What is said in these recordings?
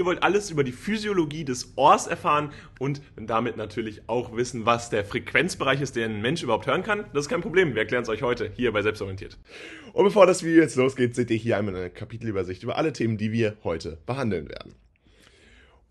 Ihr wollt alles über die Physiologie des Ohrs erfahren und damit natürlich auch wissen, was der Frequenzbereich ist, den ein Mensch überhaupt hören kann. Das ist kein Problem, wir erklären es euch heute hier bei Selbstorientiert. Und bevor das Video jetzt losgeht, seht ihr hier einmal eine Kapitelübersicht über alle Themen, die wir heute behandeln werden.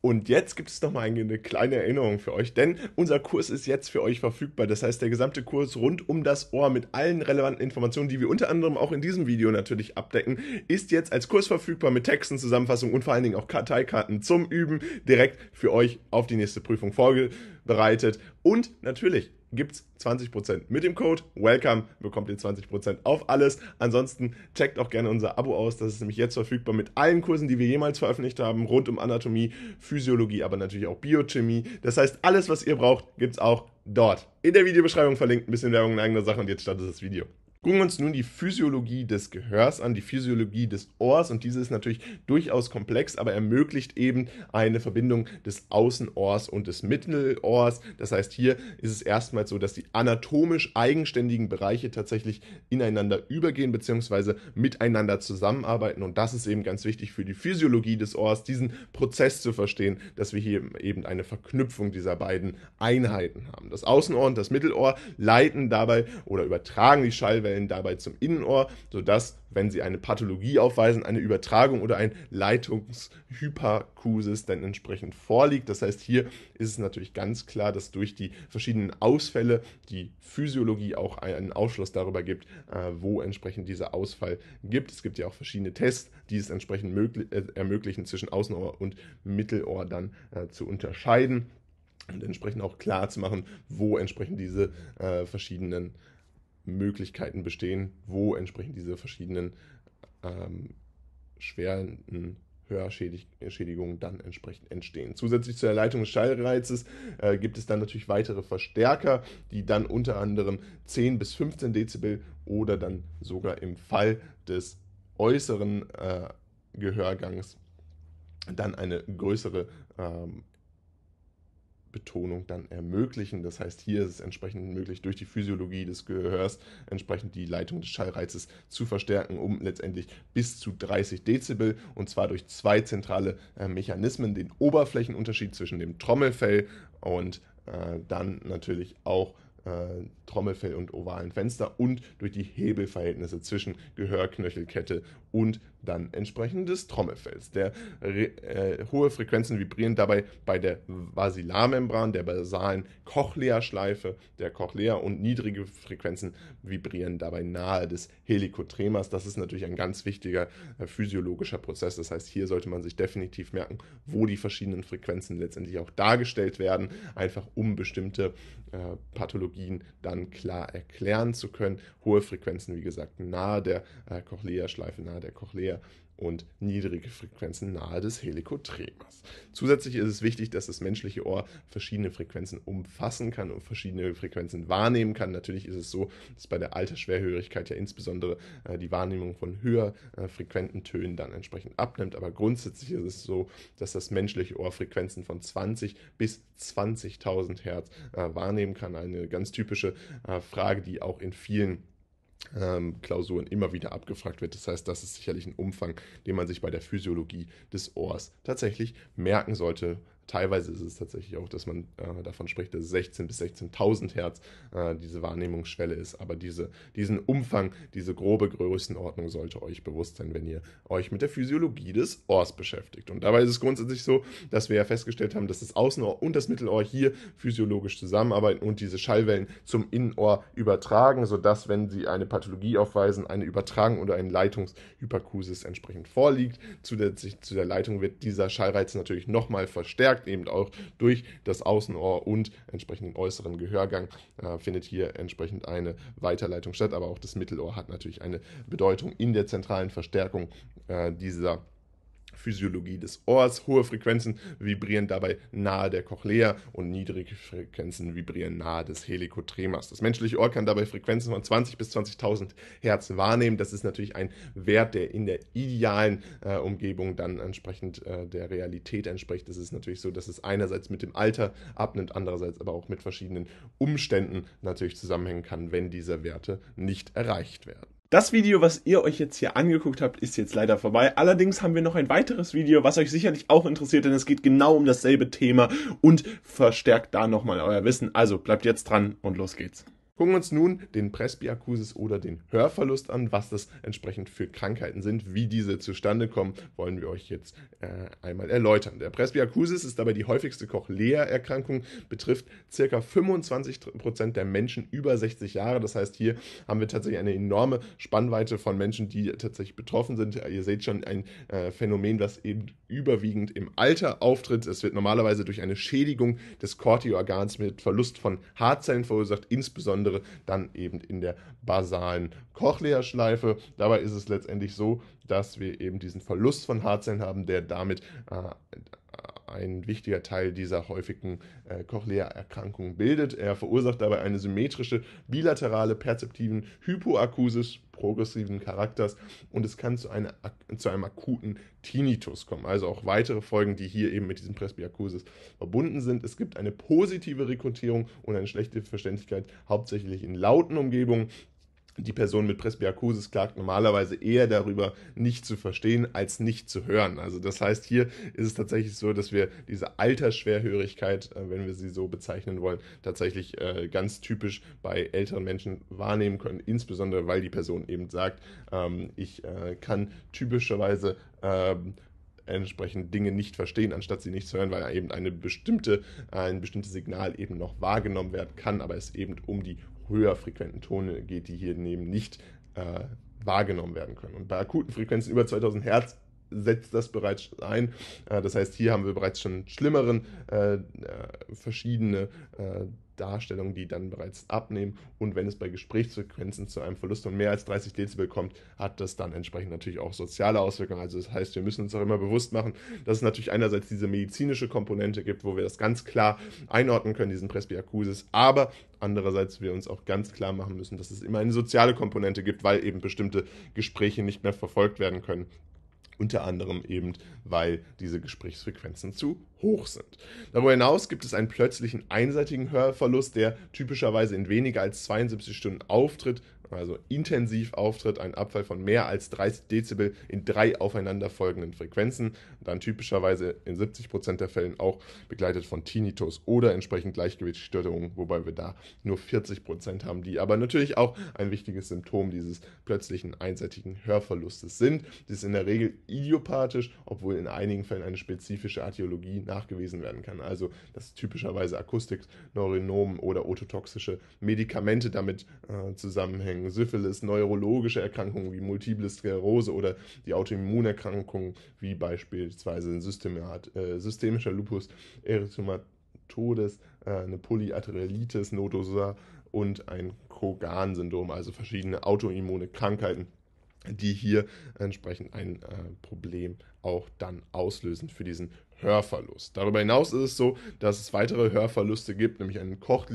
Und jetzt gibt es nochmal eine kleine Erinnerung für euch, denn unser Kurs ist jetzt für euch verfügbar. Das heißt, der gesamte Kurs rund um das Ohr mit allen relevanten Informationen, die wir unter anderem auch in diesem Video natürlich abdecken, ist jetzt als Kurs verfügbar mit Texten, Zusammenfassungen und vor allen Dingen auch Karteikarten zum Üben direkt für euch auf die nächste Prüfung vorbereitet. Und natürlich gibt es 20%. Mit dem Code WELCOME bekommt ihr 20% auf alles. Ansonsten checkt auch gerne unser Abo aus. Das ist nämlich jetzt verfügbar mit allen Kursen, die wir jemals veröffentlicht haben, rund um Anatomie, Physiologie, aber natürlich auch Biochemie. Das heißt, alles, was ihr braucht, gibt es auch dort. In der Videobeschreibung verlinkt ein bisschen Werbung in eigener Sache und jetzt startet das Video. Gucken uns nun die Physiologie des Gehörs an, die Physiologie des Ohrs und diese ist natürlich durchaus komplex, aber ermöglicht eben eine Verbindung des Außenohrs und des Mittelohrs. Das heißt, hier ist es erstmals so, dass die anatomisch eigenständigen Bereiche tatsächlich ineinander übergehen bzw. miteinander zusammenarbeiten und das ist eben ganz wichtig für die Physiologie des Ohrs, diesen Prozess zu verstehen, dass wir hier eben eine Verknüpfung dieser beiden Einheiten haben. Das Außenohr und das Mittelohr leiten dabei oder übertragen die Schallwellen Stellen dabei zum Innenohr, sodass, wenn sie eine Pathologie aufweisen, eine Übertragung oder ein Leitungshyperkusis dann entsprechend vorliegt. Das heißt, hier ist es natürlich ganz klar, dass durch die verschiedenen Ausfälle die Physiologie auch einen Aufschluss darüber gibt, äh, wo entsprechend dieser Ausfall gibt. Es gibt ja auch verschiedene Tests, die es entsprechend möglich, äh, ermöglichen, zwischen Außenohr und Mittelohr dann äh, zu unterscheiden und entsprechend auch klar zu machen, wo entsprechend diese äh, verschiedenen Möglichkeiten bestehen, wo entsprechend diese verschiedenen ähm, schweren Hörschädigungen dann entsprechend entstehen. Zusätzlich zur Erleitung des Schallreizes äh, gibt es dann natürlich weitere Verstärker, die dann unter anderem 10 bis 15 Dezibel oder dann sogar im Fall des äußeren äh, Gehörgangs dann eine größere ähm, Betonung dann ermöglichen. Das heißt, hier ist es entsprechend möglich, durch die Physiologie des Gehörs entsprechend die Leitung des Schallreizes zu verstärken, um letztendlich bis zu 30 Dezibel und zwar durch zwei zentrale äh, Mechanismen, den Oberflächenunterschied zwischen dem Trommelfell und äh, dann natürlich auch äh, Trommelfell und ovalen Fenster und durch die Hebelverhältnisse zwischen Gehörknöchelkette und dann entsprechend des Trommelfells. Der, äh, hohe Frequenzen vibrieren dabei bei der Vasilarmembran, der basalen Cochlea-Schleife der Cochlea und niedrige Frequenzen vibrieren dabei nahe des Helikotremas. Das ist natürlich ein ganz wichtiger äh, physiologischer Prozess. Das heißt, hier sollte man sich definitiv merken, wo die verschiedenen Frequenzen letztendlich auch dargestellt werden, einfach um bestimmte äh, Pathologien Technologien dann klar erklären zu können. Hohe Frequenzen, wie gesagt, nahe der äh, Cochlea-Schleife, nahe der Cochlea und niedrige Frequenzen nahe des Helikotremers. Zusätzlich ist es wichtig, dass das menschliche Ohr verschiedene Frequenzen umfassen kann und verschiedene Frequenzen wahrnehmen kann. Natürlich ist es so, dass bei der Altersschwerhörigkeit ja insbesondere äh, die Wahrnehmung von höher äh, frequenten Tönen dann entsprechend abnimmt. Aber grundsätzlich ist es so, dass das menschliche Ohr Frequenzen von 20 bis 20.000 Hertz äh, wahrnehmen kann. Eine ganz typische äh, Frage, die auch in vielen ähm, Klausuren immer wieder abgefragt wird. Das heißt, das ist sicherlich ein Umfang, den man sich bei der Physiologie des Ohrs tatsächlich merken sollte, Teilweise ist es tatsächlich auch, dass man äh, davon spricht, dass 16 bis 16.000 Hertz äh, diese Wahrnehmungsschwelle ist. Aber diese, diesen Umfang, diese grobe Größenordnung sollte euch bewusst sein, wenn ihr euch mit der Physiologie des Ohrs beschäftigt. Und dabei ist es grundsätzlich so, dass wir ja festgestellt haben, dass das Außenohr und das Mittelohr hier physiologisch zusammenarbeiten und diese Schallwellen zum Innenohr übertragen, sodass, wenn sie eine Pathologie aufweisen, eine Übertragung oder ein Leitungshyperkusis entsprechend vorliegt. Zusätzlich zu der Leitung wird dieser Schallreiz natürlich nochmal verstärkt gesagt, eben auch durch das Außenohr und entsprechend den äußeren Gehörgang äh, findet hier entsprechend eine Weiterleitung statt. Aber auch das Mittelohr hat natürlich eine Bedeutung in der zentralen Verstärkung äh, dieser Physiologie des Ohrs. Hohe Frequenzen vibrieren dabei nahe der Cochlea und niedrige Frequenzen vibrieren nahe des Helikotremas. Das menschliche Ohr kann dabei Frequenzen von 20 bis 20.000 Hertz wahrnehmen. Das ist natürlich ein Wert, der in der idealen äh, Umgebung dann entsprechend äh, der Realität entspricht. Es ist natürlich so, dass es einerseits mit dem Alter abnimmt, andererseits aber auch mit verschiedenen Umständen natürlich zusammenhängen kann, wenn diese Werte nicht erreicht werden. Das Video, was ihr euch jetzt hier angeguckt habt, ist jetzt leider vorbei. Allerdings haben wir noch ein weiteres Video, was euch sicherlich auch interessiert, denn es geht genau um dasselbe Thema und verstärkt da nochmal euer Wissen. Also bleibt jetzt dran und los geht's. Gucken wir uns nun den Presbyakusis oder den Hörverlust an, was das entsprechend für Krankheiten sind, wie diese zustande kommen, wollen wir euch jetzt äh, einmal erläutern. Der Presbyakusis ist dabei die häufigste Cochlea-Erkrankung, betrifft ca. 25% der Menschen über 60 Jahre. Das heißt, hier haben wir tatsächlich eine enorme Spannweite von Menschen, die tatsächlich betroffen sind. Ihr seht schon ein äh, Phänomen, das eben überwiegend im Alter auftritt. Es wird normalerweise durch eine Schädigung des Cortiorgans mit Verlust von Haarzellen verursacht, insbesondere andere dann eben in der basalen Cochlea-Schleife. Dabei ist es letztendlich so, dass wir eben diesen Verlust von Haarzellen haben, der damit äh, ein wichtiger Teil dieser häufigen äh, Cochlea-Erkrankung bildet. Er verursacht dabei eine symmetrische bilaterale perzeptiven Hypoakusis progressiven Charakters und es kann zu, einer, zu einem akuten Tinnitus kommen. Also auch weitere Folgen, die hier eben mit diesem Presbyakusis verbunden sind. Es gibt eine positive Rekrutierung und eine schlechte Verständlichkeit, hauptsächlich in lauten Umgebungen die Person mit Presbyakusis klagt normalerweise eher darüber, nicht zu verstehen, als nicht zu hören. Also das heißt, hier ist es tatsächlich so, dass wir diese Altersschwerhörigkeit, äh, wenn wir sie so bezeichnen wollen, tatsächlich äh, ganz typisch bei älteren Menschen wahrnehmen können, insbesondere weil die Person eben sagt, ähm, ich äh, kann typischerweise ähm, entsprechend Dinge nicht verstehen, anstatt sie nicht zu hören, weil eben eine bestimmte, ein bestimmtes Signal eben noch wahrgenommen werden kann, aber es eben um die höher frequenten Tone geht, die hier neben nicht äh, wahrgenommen werden können. Und bei akuten Frequenzen über 2000 Hertz setzt das bereits ein. Äh, das heißt, hier haben wir bereits schon schlimmeren äh, äh, verschiedene äh, Darstellungen, die dann bereits abnehmen. Und wenn es bei Gesprächsfrequenzen zu einem Verlust von mehr als 30 Dezibel kommt, hat das dann entsprechend natürlich auch soziale Auswirkungen. Also das heißt, wir müssen uns auch immer bewusst machen, dass es natürlich einerseits diese medizinische Komponente gibt, wo wir das ganz klar einordnen können, diesen Presbyacusis, aber andererseits wir uns auch ganz klar machen müssen, dass es immer eine soziale Komponente gibt, weil eben bestimmte Gespräche nicht mehr verfolgt werden können unter anderem eben, weil diese Gesprächsfrequenzen zu hoch sind. Darüber hinaus gibt es einen plötzlichen einseitigen Hörverlust, der typischerweise in weniger als 72 Stunden auftritt, also intensiv auftritt, ein Abfall von mehr als 30 Dezibel in drei aufeinanderfolgenden Frequenzen, dann typischerweise in 70% der Fällen auch begleitet von Tinnitus oder entsprechend Gleichgewichtsstörungen, wobei wir da nur 40% haben, die aber natürlich auch ein wichtiges Symptom dieses plötzlichen einseitigen Hörverlustes sind. Das ist in der Regel idiopathisch, obwohl in einigen Fällen eine spezifische Artiologie nachgewiesen werden kann. Also dass typischerweise Akustik, Neurinomen oder ototoxische Medikamente damit äh, zusammenhängen Erkrankungen, Syphilis, neurologische Erkrankungen wie Multiple Sklerose oder die Autoimmunerkrankungen wie beispielsweise Systemat, äh, systemischer Lupus erythematodes, äh, eine Polyarteritis nodosa und ein Kogan-Syndrom, also verschiedene autoimmune Krankheiten die hier entsprechend ein äh, Problem auch dann auslösen für diesen Hörverlust. Darüber hinaus ist es so, dass es weitere Hörverluste gibt, nämlich einen Koch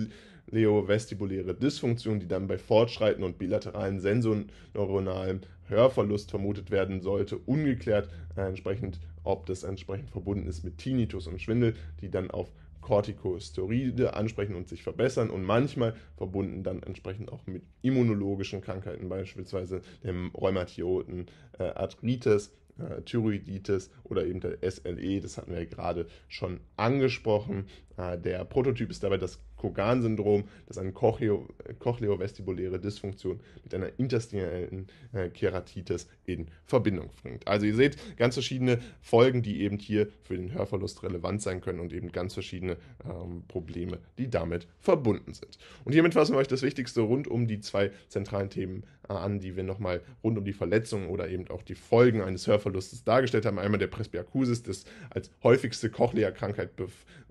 leovestibuläre Dysfunktion, die dann bei fortschreitenden und bilateralen sensorneuronalen Hörverlust vermutet werden sollte, ungeklärt, äh, entsprechend, ob das entsprechend verbunden ist mit Tinnitus und Schwindel, die dann auf Corticosteroide ansprechen und sich verbessern und manchmal verbunden dann entsprechend auch mit immunologischen Krankheiten, beispielsweise dem Rheumatoiden, äh, Arthritis, äh, Thyroiditis oder eben der SLE, das hatten wir ja gerade schon angesprochen. Äh, der Prototyp ist dabei das Kogan-Syndrom, das eine cochleovestibuläre Dysfunktion mit einer interstitiellen äh, Keratitis in Verbindung bringt. Also ihr seht ganz verschiedene Folgen, die eben hier für den Hörverlust relevant sein können und eben ganz verschiedene ähm, Probleme, die damit verbunden sind. Und hiermit fassen wir euch das Wichtigste rund um die zwei zentralen Themen äh, an, die wir nochmal rund um die Verletzungen oder eben auch die Folgen eines Hörverlustes dargestellt haben. Einmal der Presbyakusis, das als häufigste Cochlea-Krankheit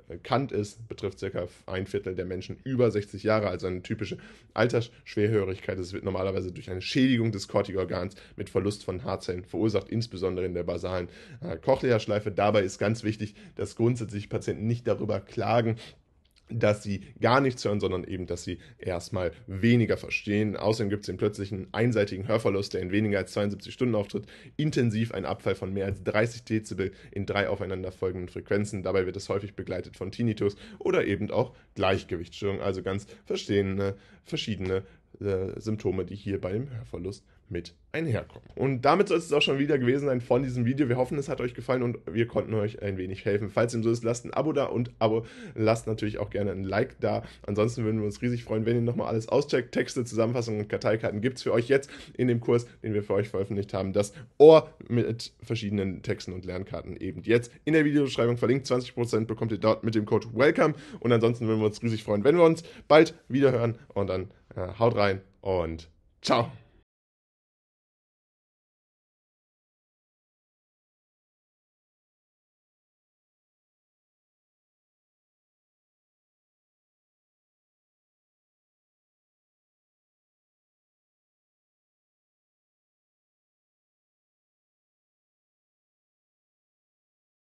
bekannt relevant ist, betrifft circa ein Viertel der Menschen über 60 Jahre, also eine typische Altersschwerhörigkeit. Es wird normalerweise durch eine Schädigung des Kortikorgans mit Verlust von Haarzellen verursacht, insbesondere in der basalen äh, Cochlea-Schleife. Dabei ist ganz wichtig, dass grundsätzlich Patienten nicht darüber klagen, dass sie gar nichts hören, sondern eben, dass sie erstmal weniger verstehen. Außerdem gibt es den plötzlichen einseitigen Hörverlust, der in weniger als 72 Stunden auftritt, intensiv ein Abfall von mehr als 30 Dezibel in drei aufeinanderfolgenden Frequenzen. Dabei wird es häufig begleitet von Tinnitus oder eben auch Gleichgewichtsstörungen, also ganz verstehende, verschiedene äh, Symptome, die hier beim Hörverlust mit einherkommen. Und damit soll es auch schon wieder gewesen sein von diesem Video. Wir hoffen, es hat euch gefallen und wir konnten euch ein wenig helfen. Falls dem so ist, lasst ein Abo da und Abo lasst natürlich auch gerne ein Like da. Ansonsten würden wir uns riesig freuen, wenn ihr nochmal alles auscheckt. Texte, Zusammenfassungen und Karteikarten gibt es für euch jetzt in dem Kurs, den wir für euch veröffentlicht haben. Das Ohr mit verschiedenen Texten und Lernkarten eben jetzt in der Videobeschreibung verlinkt. 20% bekommt ihr dort mit dem Code WELCOME. Und ansonsten würden wir uns riesig freuen, wenn wir uns bald wieder hören. Und dann äh, haut rein und ciao.